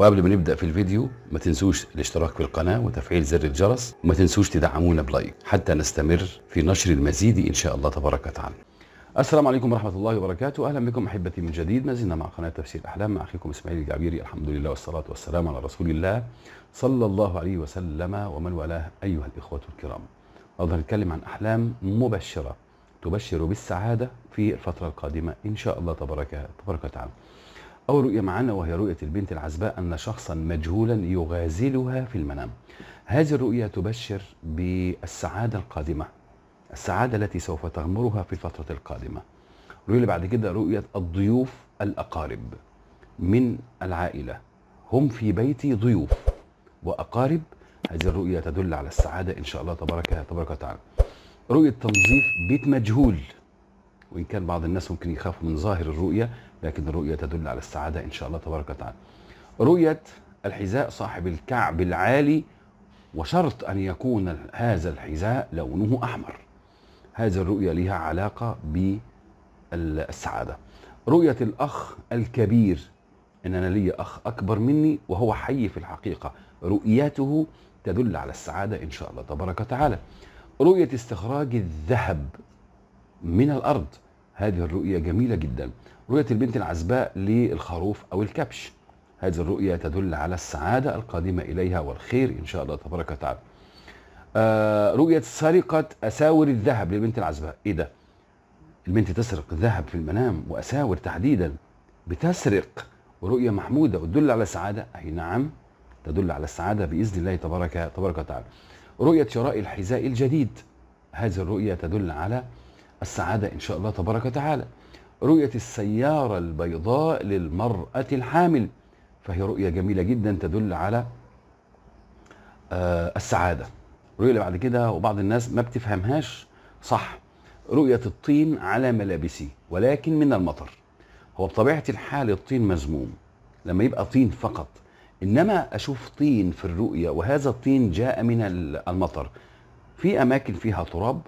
وقبل ما نبدا في الفيديو ما تنسوش الاشتراك في القناه وتفعيل زر الجرس وما تنسوش تدعمونا بلايك حتى نستمر في نشر المزيد ان شاء الله تبارك وتعالى السلام عليكم ورحمه الله وبركاته اهلا بكم احبتي من جديد ما زلنا مع قناه تفسير احلام مع اخيكم اسماعيل الجعبيري الحمد لله والصلاه والسلام على رسول الله صلى الله عليه وسلم ومن والاه ايها الاخوه الكرام النهارده هنتكلم عن احلام مبشره تبشر بالسعاده في الفتره القادمه ان شاء الله تبارك تبارك وتعالى أول رؤية معنا وهي رؤية البنت العزباء أن شخصا مجهولا يغازلها في المنام هذه الرؤية تبشر بالسعادة القادمة السعادة التي سوف تغمرها في الفترة القادمة رؤية بعد كده رؤية الضيوف الأقارب من العائلة هم في بيتي ضيوف وأقارب هذه الرؤية تدل على السعادة إن شاء الله تبارك تبارك وتعالى رؤية تنظيف بيت مجهول وإن كان بعض الناس ممكن يخافوا من ظاهر الرؤية لكن الرؤية تدل على السعادة إن شاء الله تبارك وتعالى رؤية الحذاء صاحب الكعب العالي وشرط أن يكون هذا الحذاء لونه أحمر هذه الرؤية لها علاقة بالسعادة رؤية الأخ الكبير إن أنا لي أخ أكبر مني وهو حي في الحقيقة رؤيته تدل على السعادة إن شاء الله تبارك وتعالى رؤية استخراج الذهب من الارض هذه الرؤيه جميله جدا رؤيه البنت العزباء للخروف او الكبش هذه الرؤيه تدل على السعاده القادمه اليها والخير ان شاء الله تبارك وتعالى آه رؤيه سرقه اساور الذهب للبنت العزباء ايه ده البنت تسرق الذهب في المنام واساور تحديدا بتسرق ورؤيه محموده وتدل على السعاده اي نعم تدل على السعاده باذن الله تبارك تبارك وتعالى رؤيه شراء الحذاء الجديد هذه الرؤيه تدل على السعادة إن شاء الله تبارك وتعالى رؤية السيارة البيضاء للمرأة الحامل فهي رؤية جميلة جدا تدل على آه، السعادة الرؤية اللي بعد كده وبعض الناس ما بتفهمهاش صح رؤية الطين على ملابسي ولكن من المطر هو بطبيعة الحال الطين مزموم لما يبقى طين فقط إنما أشوف طين في الرؤية وهذا الطين جاء من المطر في أماكن فيها تراب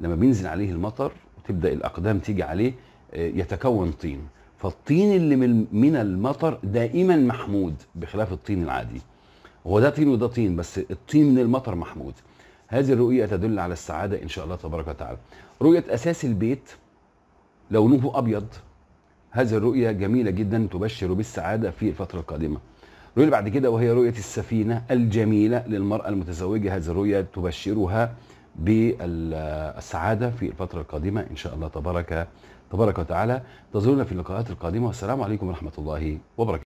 لما بينزل عليه المطر وتبدا الاقدام تيجي عليه آه، يتكون طين فالطين اللي من المطر دائما محمود بخلاف الطين العادي هو ده طين وده طين بس الطين من المطر محمود هذه الرؤية تدل على السعادة إن شاء الله تبارك وتعالى رؤية أساس البيت لونه أبيض هذه الرؤية جميلة جدا تبشر بالسعادة في الفترة القادمة رؤية بعد كده وهي رؤية السفينة الجميلة للمرأة المتزوجة هذه الرؤية تبشرها بالسعادة في الفترة القادمة إن شاء الله تبارك تبارك وتعالى تزورنا في اللقاءات القادمة والسلام عليكم ورحمة الله وبركاته